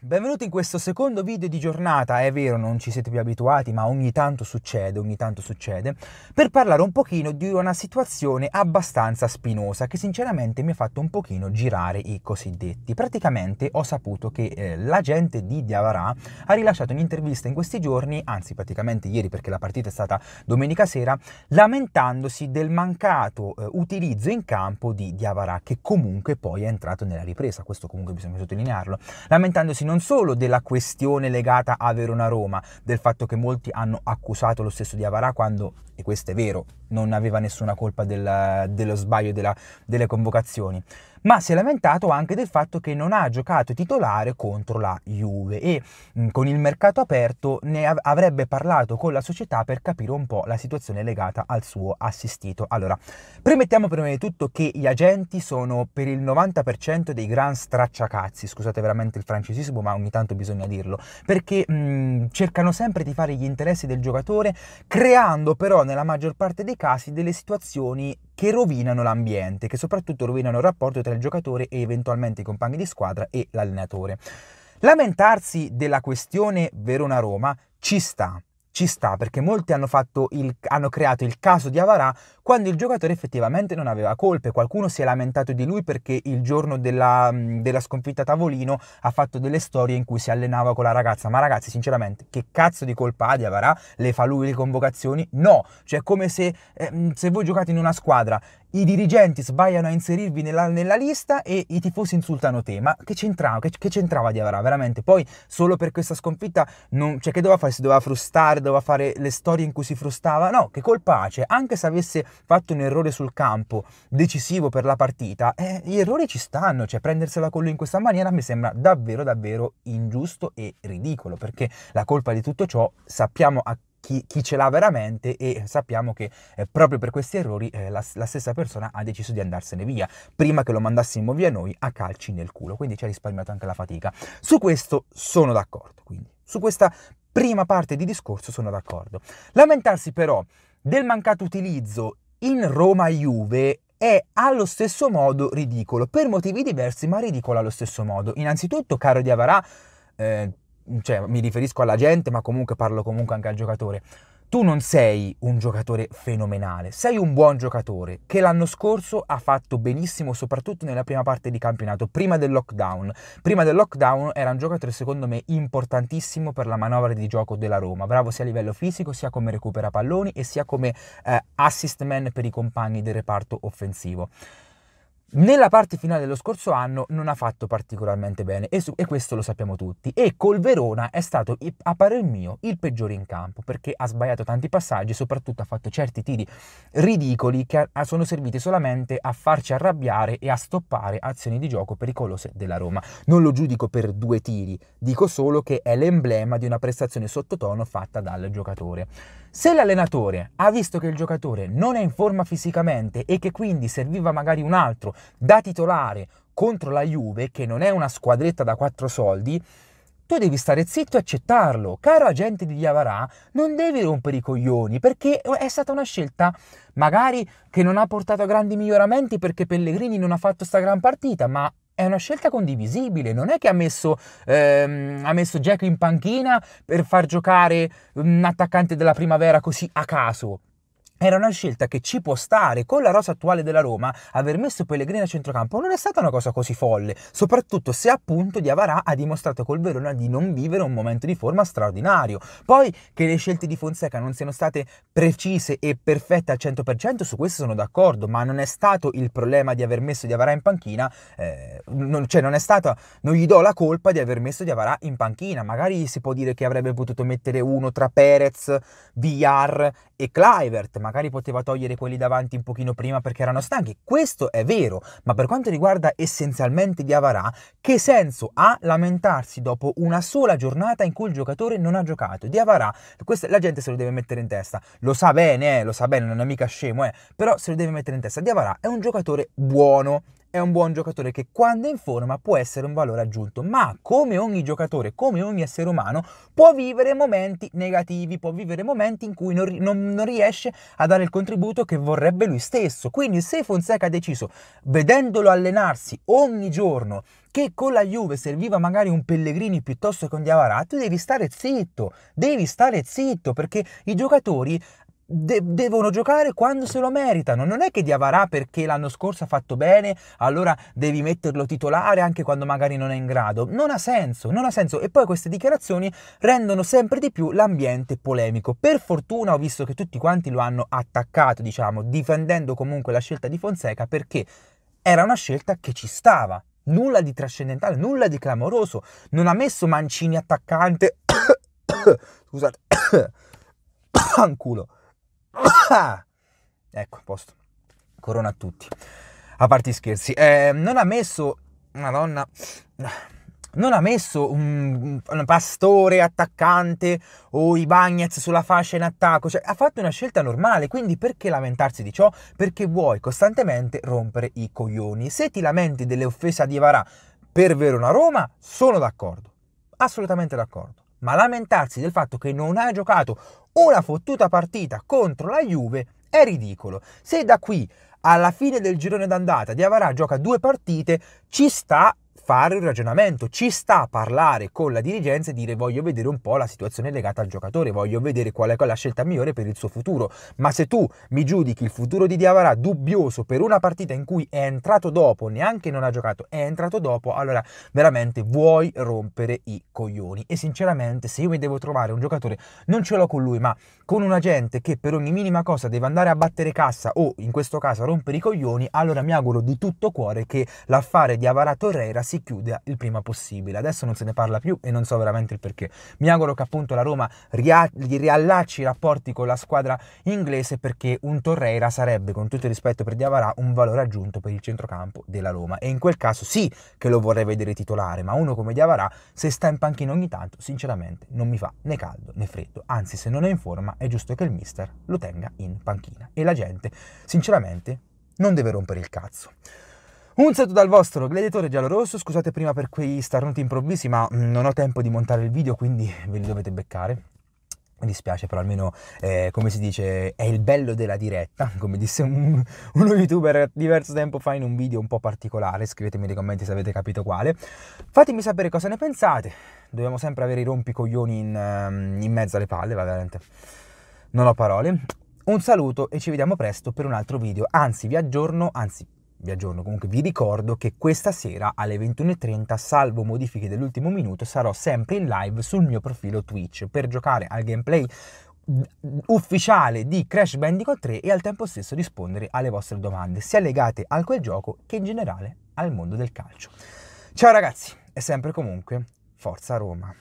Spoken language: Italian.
Benvenuti in questo secondo video di giornata, è vero non ci siete più abituati ma ogni tanto succede, ogni tanto succede, per parlare un pochino di una situazione abbastanza spinosa che sinceramente mi ha fatto un pochino girare i cosiddetti. Praticamente ho saputo che eh, l'agente di Diavara ha rilasciato un'intervista in questi giorni, anzi praticamente ieri perché la partita è stata domenica sera, lamentandosi del mancato eh, utilizzo in campo di Diavara che comunque poi è entrato nella ripresa, questo comunque bisogna sottolinearlo, lamentandosi non solo della questione legata a Verona-Roma, del fatto che molti hanno accusato lo stesso di Avarà quando, e questo è vero, non aveva nessuna colpa del, dello sbaglio della, delle convocazioni, ma si è lamentato anche del fatto che non ha giocato titolare contro la Juve e mm, con il mercato aperto ne avrebbe parlato con la società per capire un po' la situazione legata al suo assistito. Allora, premettiamo prima di tutto che gli agenti sono per il 90% dei gran stracciacazzi, scusate veramente il francesismo, ma ogni tanto bisogna dirlo, perché mh, mm, cercano sempre di fare gli interessi del giocatore creando però nella maggior parte dei casi delle situazioni che rovinano l'ambiente, che soprattutto rovinano il rapporto tra il giocatore e eventualmente i compagni di squadra e l'allenatore. Lamentarsi della questione Verona-Roma ci sta, ci sta perché molti hanno, il, hanno, creato il caso di Avarà quando il giocatore effettivamente non aveva colpe. Qualcuno si è lamentato di lui perché il giorno della, mm, della sconfitta a tavolino ha fatto delle storie in cui si allenava con la ragazza. Ma ragazzi, sinceramente, che cazzo di colpa ha di Avarà? Le fa lui le convocazioni? No, cioè come se, eh, mm, se voi giocate in una squadra i dirigenti sbagliano a inserirvi nella, nella, lista e i tifosi insultano te. Ma che c'entrava, che, che c'entrava avrà veramente? Poi solo per questa sconfitta, non, cioè che doveva fare? Si doveva frustare, doveva fare le storie in cui si frustava? No, che colpa c'è? anche se avesse fatto un errore sul campo decisivo per la partita, eh, gli errori ci stanno, cioè prendersela con lui in questa maniera mi sembra davvero, davvero ingiusto e ridicolo, perché la colpa di tutto ciò sappiamo a chi, chi, ce l'ha veramente e sappiamo che eh, proprio per questi errori eh, la, la, stessa persona ha deciso di andarsene via prima che lo mandassimo via noi a calci nel culo, quindi ci ha risparmiato anche la fatica. Su questo sono d'accordo, quindi su questa prima parte di discorso sono d'accordo. Lamentarsi però del mancato utilizzo in Roma-Juve è allo stesso modo ridicolo, per motivi diversi ma ridicolo allo stesso modo. Innanzitutto, caro Diavarà, eh, cioè, mi riferisco alla gente, ma comunque parlo comunque anche al giocatore. Tu non sei un giocatore fenomenale, sei un buon giocatore che l'anno scorso ha fatto benissimo, soprattutto nella prima parte di campionato, prima del lockdown. Prima del lockdown era un giocatore secondo me importantissimo per la manovra di gioco della Roma, bravo sia a livello fisico, sia come recupera palloni e sia come eh, assist man per i compagni del reparto offensivo nella parte finale dello scorso anno non ha fatto particolarmente bene e, su, e, questo lo sappiamo tutti. E col Verona è stato, a parer mio, il peggiore in campo perché ha sbagliato tanti passaggi e soprattutto ha fatto certi tiri ridicoli che sono serviti solamente a farci arrabbiare e a stoppare azioni di gioco pericolose della Roma. Non lo giudico per due tiri, dico solo che è l'emblema di una prestazione sottotono fatta dal giocatore. Se l'allenatore ha visto che il giocatore non è in forma fisicamente e che quindi serviva magari un altro da titolare contro la Juve, che non è una squadretta da quattro soldi, tu devi stare zitto e accettarlo. Caro agente di Diavarà, non devi rompere i coglioni perché è stata una scelta magari che non ha portato a grandi miglioramenti perché Pellegrini non ha fatto sta gran partita, ma è una scelta condivisibile, non è che ha messo, ehm, ha messo Jack in panchina per far giocare un attaccante della primavera così a caso era una scelta che ci può stare con la rosa attuale della Roma aver messo Pellegrini a centrocampo non è stata una cosa così folle soprattutto se appunto Diavara ha dimostrato col Verona di non vivere un momento di forma straordinario poi che le scelte di Fonseca non siano state precise e perfette al 100% su questo sono d'accordo ma non è stato il problema di aver messo Diavara in panchina eh, non, cioè non è stata non gli do la colpa di aver messo Diavara in panchina magari si può dire che avrebbe potuto mettere uno tra Perez, Villar e Clivert ma magari poteva togliere quelli davanti un pochino prima perché erano stanchi. Questo è vero, ma per quanto riguarda essenzialmente Diavarà, che senso ha lamentarsi dopo una sola giornata in cui il giocatore non ha giocato? Diavarà, questa, la gente se lo deve mettere in testa, lo sa bene, eh, lo sa bene, non è mica scemo, eh, però se lo deve mettere in testa. Diavarà è un giocatore buono, è un buon giocatore che quando è in forma può essere un valore aggiunto, ma come ogni giocatore, come ogni essere umano, può vivere momenti negativi, può vivere momenti in cui non, non, non riesce a dare il contributo che vorrebbe lui stesso. Quindi se Fonseca ha deciso, vedendolo allenarsi ogni giorno, che con la Juve serviva magari un Pellegrini piuttosto che un Diavara, tu devi stare zitto, devi stare zitto perché i giocatori de- devono giocare quando se lo meritano. Non è che Diavarà perché l'anno scorso ha fatto bene, allora devi metterlo titolare anche quando magari non è in grado. Non ha senso, non ha senso. E poi queste dichiarazioni rendono sempre di più l'ambiente polemico. Per fortuna ho visto che tutti quanti lo hanno attaccato, diciamo, difendendo comunque la scelta di Fonseca perché era una scelta che ci stava. Nulla di trascendentale, nulla di clamoroso. Non ha messo Mancini attaccante. Scusate. Anculo. ecco, posto. Corona a tutti. A parte i scherzi. Eh, non ha messo... Madonna... Non ha messo un, un pastore attaccante o i Bagnets sulla fascia in attacco, cioè ha fatto una scelta normale, quindi perché lamentarsi di ciò? Perché vuoi costantemente rompere i coglioni. Se ti lamenti delle offese di Varà per Verona Roma, sono d'accordo, assolutamente d'accordo ma lamentarsi del fatto che non ha giocato una fottuta partita contro la Juve è ridicolo. Se da qui alla fine del girone d'andata Diavara gioca due partite, ci sta fare un ragionamento, ci sta a parlare con la dirigenza e dire voglio vedere un po' la situazione legata al giocatore, voglio vedere qual è la scelta migliore per il suo futuro, ma se tu mi giudichi il futuro di Diavara dubbioso per una partita in cui è entrato dopo, neanche non ha giocato, è entrato dopo, allora veramente vuoi rompere i coglioni e sinceramente se io mi devo trovare un giocatore non ce l'ho con lui, ma con un agente che per ogni minima cosa deve andare a battere cassa o in questo caso a rompere i coglioni, allora mi auguro di tutto cuore che l'affare di Avara Torreira si chiuda il prima possibile. Adesso non se ne parla più e non so veramente il perché. Mi auguro che appunto la Roma ria- gli riallacci i rapporti con la squadra inglese perché un Torreira sarebbe, con tutto il rispetto per Diavarà, un valore aggiunto per il centrocampo della Roma. E in quel caso sì che lo vorrei vedere titolare, ma uno come Diavarà, se sta in panchina ogni tanto, sinceramente non mi fa né caldo né freddo. Anzi, se non è in forma, è giusto che il mister lo tenga in panchina. E la gente, sinceramente, non deve rompere il cazzo. Un saluto dal vostro gladiatore giallo rosso, scusate prima per quei starnuti improvvisi ma mm, non ho tempo di montare il video quindi ve li dovete beccare. Mi dispiace, però almeno, eh, come si dice, è il bello della diretta, come disse un, uno youtuber diverso tempo fa in un video un po' particolare, scrivetemi nei commenti se avete capito quale. Fatemi sapere cosa ne pensate, dobbiamo sempre avere i rompicoglioni in, ehm, in mezzo alle palle, va veramente, non ho parole. Un saluto e ci vediamo presto per un altro video, anzi vi aggiorno, anzi vi aggiorno, comunque vi ricordo che questa sera alle 21.30, salvo modifiche dell'ultimo minuto, sarò sempre in live sul mio profilo Twitch per giocare al gameplay ufficiale di Crash Bandicoot 3 e al tempo stesso rispondere alle vostre domande, sia legate a quel gioco che in generale al mondo del calcio. Ciao ragazzi, è sempre comunque Forza Roma.